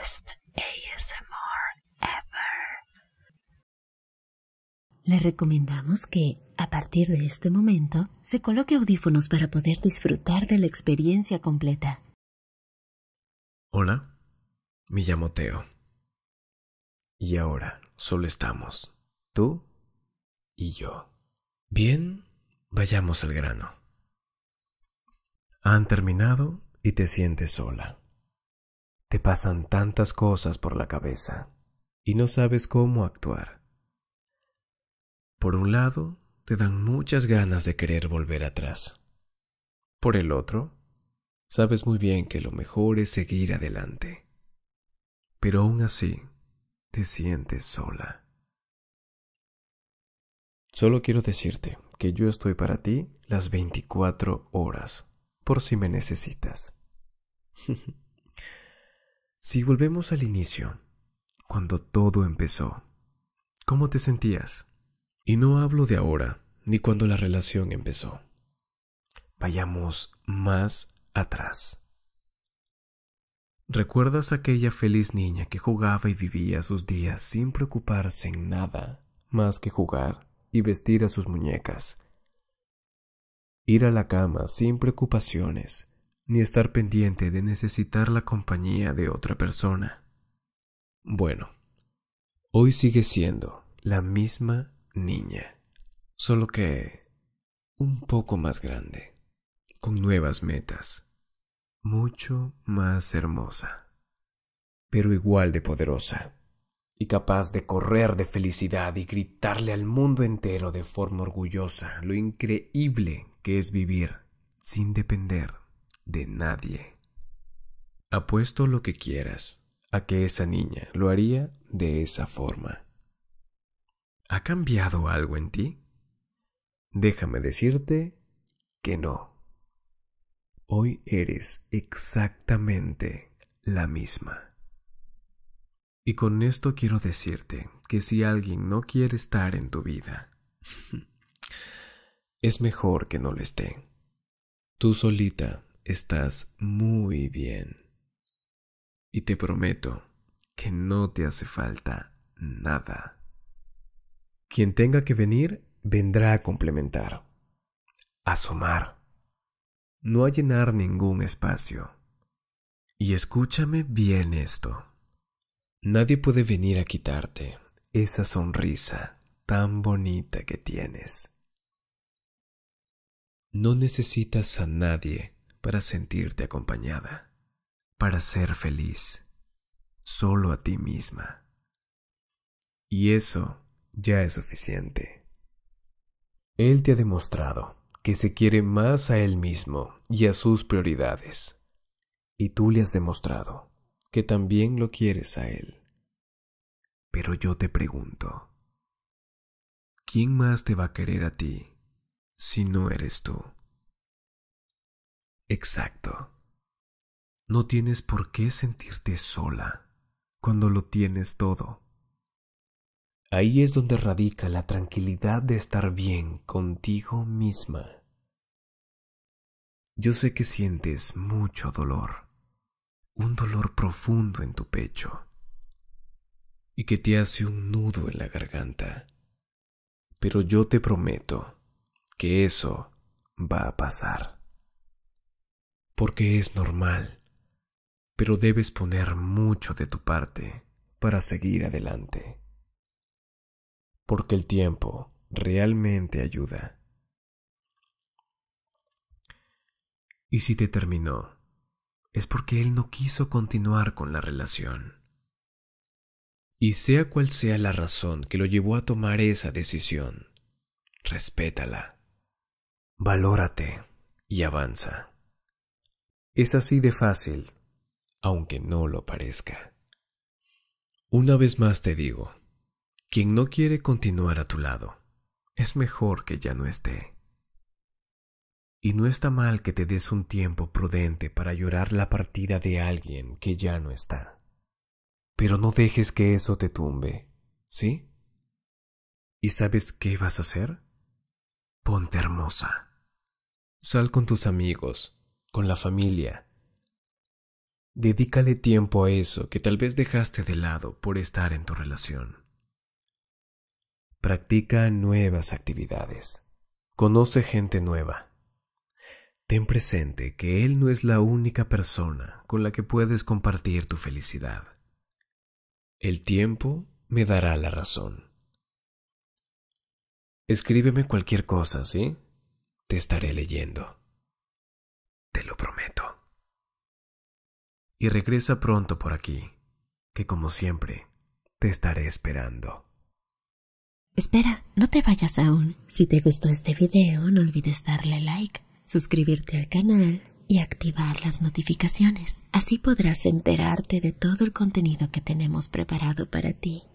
ASMR ever. Le recomendamos que, a partir de este momento, se coloque audífonos para poder disfrutar de la experiencia completa. Hola, me llamo Teo. Y ahora solo estamos tú y yo. Bien, vayamos al grano. Han terminado y te sientes sola. Te pasan tantas cosas por la cabeza y no sabes cómo actuar. Por un lado, te dan muchas ganas de querer volver atrás. Por el otro, sabes muy bien que lo mejor es seguir adelante. Pero aún así, te sientes sola. Solo quiero decirte que yo estoy para ti las 24 horas, por si me necesitas. Si volvemos al inicio, cuando todo empezó, ¿cómo te sentías? Y no hablo de ahora, ni cuando la relación empezó. Vayamos más atrás. ¿Recuerdas aquella feliz niña que jugaba y vivía sus días sin preocuparse en nada más que jugar y vestir a sus muñecas? Ir a la cama sin preocupaciones ni estar pendiente de necesitar la compañía de otra persona. Bueno, hoy sigue siendo la misma niña, solo que un poco más grande, con nuevas metas, mucho más hermosa, pero igual de poderosa y capaz de correr de felicidad y gritarle al mundo entero de forma orgullosa lo increíble que es vivir sin depender de nadie. Apuesto lo que quieras a que esa niña lo haría de esa forma. ¿Ha cambiado algo en ti? Déjame decirte que no. Hoy eres exactamente la misma. Y con esto quiero decirte que si alguien no quiere estar en tu vida, es mejor que no lo esté. Tú solita estás muy bien. Y te prometo que no te hace falta nada. Quien tenga que venir, vendrá a complementar, a sumar, no a llenar ningún espacio. Y escúchame bien esto. Nadie puede venir a quitarte esa sonrisa tan bonita que tienes. No necesitas a nadie para sentirte acompañada, para ser feliz, solo a ti misma. Y eso ya es suficiente. Él te ha demostrado que se quiere más a él mismo y a sus prioridades. Y tú le has demostrado que también lo quieres a él. Pero yo te pregunto, ¿quién más te va a querer a ti si no eres tú? Exacto. No tienes por qué sentirte sola cuando lo tienes todo. Ahí es donde radica la tranquilidad de estar bien contigo misma. Yo sé que sientes mucho dolor, un dolor profundo en tu pecho, y que te hace un nudo en la garganta. Pero yo te prometo que eso va a pasar porque es normal, pero debes poner mucho de tu parte para seguir adelante. Porque el tiempo realmente ayuda. Y si te terminó, es porque él no quiso continuar con la relación. Y sea cual sea la razón que lo llevó a tomar esa decisión, respétala, valórate y avanza. Es así de fácil, aunque no lo parezca. Una vez más te digo, quien no quiere continuar a tu lado, es mejor que ya no esté. Y no está mal que te des un tiempo prudente para llorar la partida de alguien que ya no está. Pero no dejes que eso te tumbe, ¿sí? ¿Y sabes qué vas a hacer? Ponte hermosa. Sal con tus amigos, con la familia. Dedícale tiempo a eso que tal vez dejaste de lado por estar en tu relación. Practica nuevas actividades. Conoce gente nueva. Ten presente que Él no es la única persona con la que puedes compartir tu felicidad. El tiempo me dará la razón. Escríbeme cualquier cosa, ¿sí? Te estaré leyendo. y regresa pronto por aquí, que como siempre, te estaré esperando. Espera, no te vayas aún. Si te gustó este video, no olvides darle like, suscribirte al canal y activar las notificaciones. Así podrás enterarte de todo el contenido que tenemos preparado para ti.